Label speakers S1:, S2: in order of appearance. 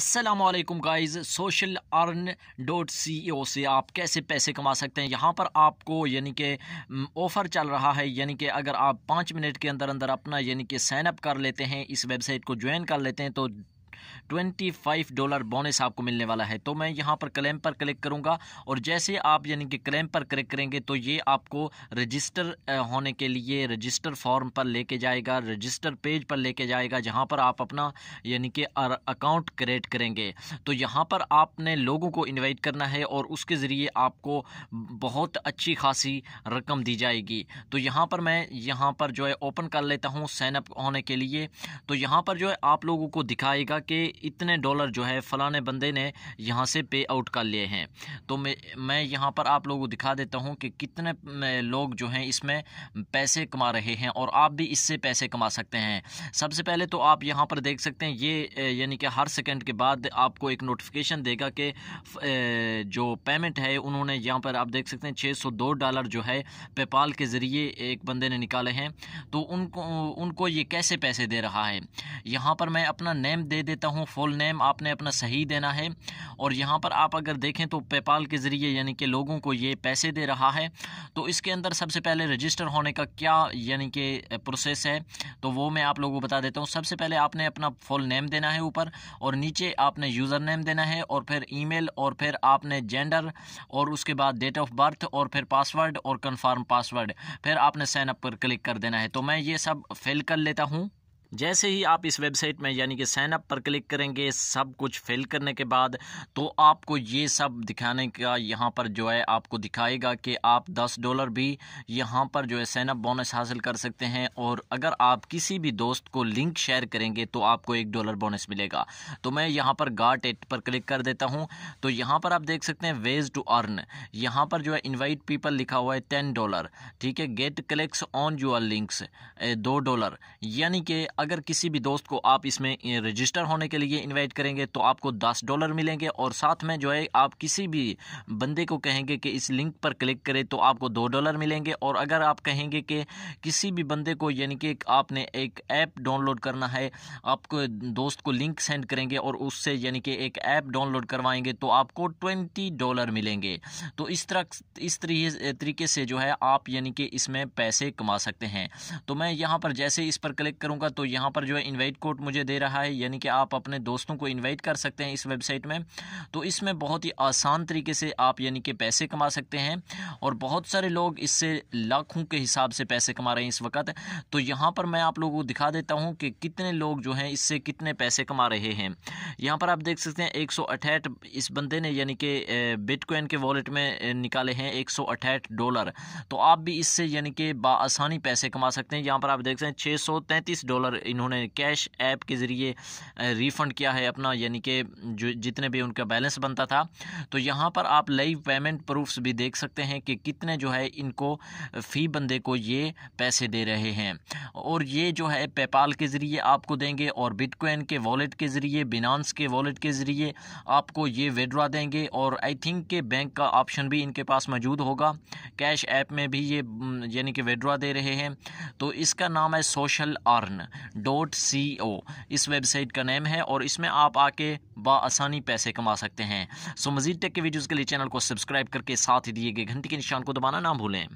S1: السلام علیکم guys social earn dot C O سے آپ کیسے پیسے کما سکتے ہیں یہاں پر آپ کو یعنی کہ آفر چل رہا ہے یعنی کہ اگر آپ پانچ منٹ کے اندر اندر اپنا یعنی کہ سائن اپ کر لیتے ہیں اس ویب سائٹ کو جوائن کر لیتے ہیں تو ٹوینٹی فائیو ڈالر بونس آپ کو ملنے والا ہے تو میں یہاں پر کلیم پر کلک کروں گا اور جیسے آپ یعنی کہ کلیم پر کلک کریں گے تو یہ آپ کو رجسٹر ہونے کے لیے رجسٹر فارم پر لے کے جائے گا رجسٹر پیج پر لے کے جائے گا جہاں پر آپ اپنا یعنی کہ اکاؤنٹ کریٹ کریں گے تو یہاں پر آپ نے لوگوں کو انوائٹ کرنا ہے اور اس کے ذریعے آپ کو بہت اچھی خاصی رقم دی جائے گی تو یہاں پر میں یہاں پر جو ہے اوپن کر لیتا ہوں سین اپ ہونے کے لیے تو یہاں پر جو ہے آپ لوگوں کو دکھائے گا کہ اتنے ڈالر جو ہے فلاں بندے نے یہاں سے پے آؤٹ کر لیے ہیں تو میں یہاں پر آپ لوگوں کو دکھا دیتا ہوں کہ کتنے لوگ جو ہیں اس میں پیسے کما رہے ہیں اور آپ بھی اس سے پیسے کما سکتے ہیں سب سے پہلے تو آپ یہاں پر دیکھ سکتے ہیں یہ یعنی کہ ہر سیکنڈ کے بعد آپ کو ایک نوٹفکیشن دے گا کہ جو پیمنٹ ہے انہوں نے یہاں پر آپ دیکھ سکتے ہیں چھ سو دو ڈالر جو ہے پے پال کے ذریعے ایک بندے نے نکالے ہیں تو ان کو ان کو یہ کیسے پیسے دے رہا ہے یہاں پر میں اپنا نیم دے دی دیتا ہوں فول نیم آپ نے اپنا صحیح دینا ہے اور یہاں پر آپ اگر دیکھیں تو پے پال کے ذریعے یعنی کہ لوگوں کو یہ پیسے دے رہا ہے تو اس کے اندر سب سے پہلے رجسٹر ہونے کا کیا یعنی کہ پروسیس ہے تو وہ میں آپ لوگوں کو بتا دیتا ہوں سب سے پہلے آپ نے اپنا فول نیم دینا ہے اوپر اور نیچے آپ نے یوزر نیم دینا ہے اور پھر ای میل اور پھر آپ نے جینڈر اور اس کے بعد ڈیٹ آف برتھ اور پھر پاسورڈ اور کنفرم پاسورڈ پھر آپ نے سین اپ پر کلک کر دینا ہے تو میں یہ سب فل کر لیتا ہوں جیسے ہی آپ اس ویب سائٹ میں یعنی کہ سین اپ پر کلک کریں گے سب کچھ فیل کرنے کے بعد تو آپ کو یہ سب دکھانے کا یہاں پر جو ہے آپ کو دکھائے گا کہ آپ دس ڈالر بھی یہاں پر جو ہے سین اپ بونس حاصل کر سکتے ہیں اور اگر آپ کسی بھی دوست کو لنک شیئر کریں گے تو آپ کو ایک ڈالر بونس ملے گا تو میں یہاں پر گارٹ ایٹ پر کلک کر دیتا ہوں تو یہاں پر آپ دیکھ سکتے ہیں ویز ٹو ارن یہاں پر جو ہے انوائٹ پیپل لکھا ہوا ہے ٹین ڈالر ٹھیک ہے get clicks on your links دو ڈالر یعنی کہ اگر کسی بھی دوست کو آپ اس میں رجسٹر ہونے کے لیے انوائٹ کریں گے تو آپ کو دس ڈالر ملیں گے اور ساتھ میں جو ہے آپ کسی بھی بندے کو کہیں گے کہ اس لنک پر کلک کرے تو آپ کو دو ڈالر ملیں گے اور اگر آپ کہیں گے کہ کسی بھی بندے کو یعنی کہ آپ نے ایک ایپ ڈاؤن لوڈ کرنا ہے آپ کو دوست کو لنک سینڈ کریں گے اور اس سے یعنی کہ ایک ایپ ڈاؤن لوڈ کروائیں گے تو آپ کو ٹوینٹی ڈالر ملیں گے تو اس طرح اس طریح طریقے سے جو ہے آپ یعنی کہ اس میں پیسے کما سکتے ہیں تو میں یہاں پر جیسے اس پر کلک کروں گا تو یہاں پر جو ہے انوائٹ کوٹ مجھے دے رہا ہے یعنی کہ آپ اپنے دوستوں کو انوائٹ کر سکتے ہیں اس ویب سائٹ میں تو اس میں بہت ہی آسان طریقے سے آپ یعنی کہ پیسے کما سکتے ہیں اور بہت سارے لوگ اس سے لاکھوں کے حساب سے پیسے کما رہے ہیں اس وقت تو یہاں پر میں آپ لوگوں کو دکھا دیتا ہوں کہ کتنے لوگ جو ہیں اس سے کتنے پیسے کما رہے ہیں یہاں پر آپ دیکھ سکتے ہیں ایک سو اٹھائٹ اس بندے نے یعنی کہ بیٹ کوئن کے والیٹ میں نکالے ہیں ایک سو اٹھائٹ ڈالر تو آپ بھی اس سے یعنی کہ بآسانی پیسے کما سکتے ہیں یہاں پر آپ دیکھ سکتے ہیں چھ سو تینتیس ڈالر انہوں نے کیش ایپ کے ذریعے ریفنڈ کیا ہے اپنا یعنی کہ جو جتنے بھی ان کا بیلنس بنتا تھا تو یہاں پر آپ لائیو پیمنٹ پروفس بھی دیکھ سکتے ہیں کہ کتنے جو ہے ان کو فی بندے کو یہ پیسے دے رہے ہیں اور یہ جو ہے پے پال کے ذریعے آپ کو دیں گے اور بٹ کوئن کے والٹ کے ذریعے بینانس کے والٹ کے ذریعے آپ کو یہ ویڈرا دیں گے اور آئی تھنک کہ بینک کا آپشن بھی ان کے پاس موجود ہوگا کیش ایپ میں بھی یہ یعنی کہ ویڈرا دے رہے ہیں تو اس کا نام ہے social earn dot C O اس ویب سائٹ کا نیم ہے اور اس میں آپ آ کے بآسانی پیسے کما سکتے ہیں سو مزید ٹیک کے ویڈیوز کے لیے چینل کو سبسکرائب کر کے ساتھ دیے گئے گھنٹی کے نشان کو دبانا نہ بھولیں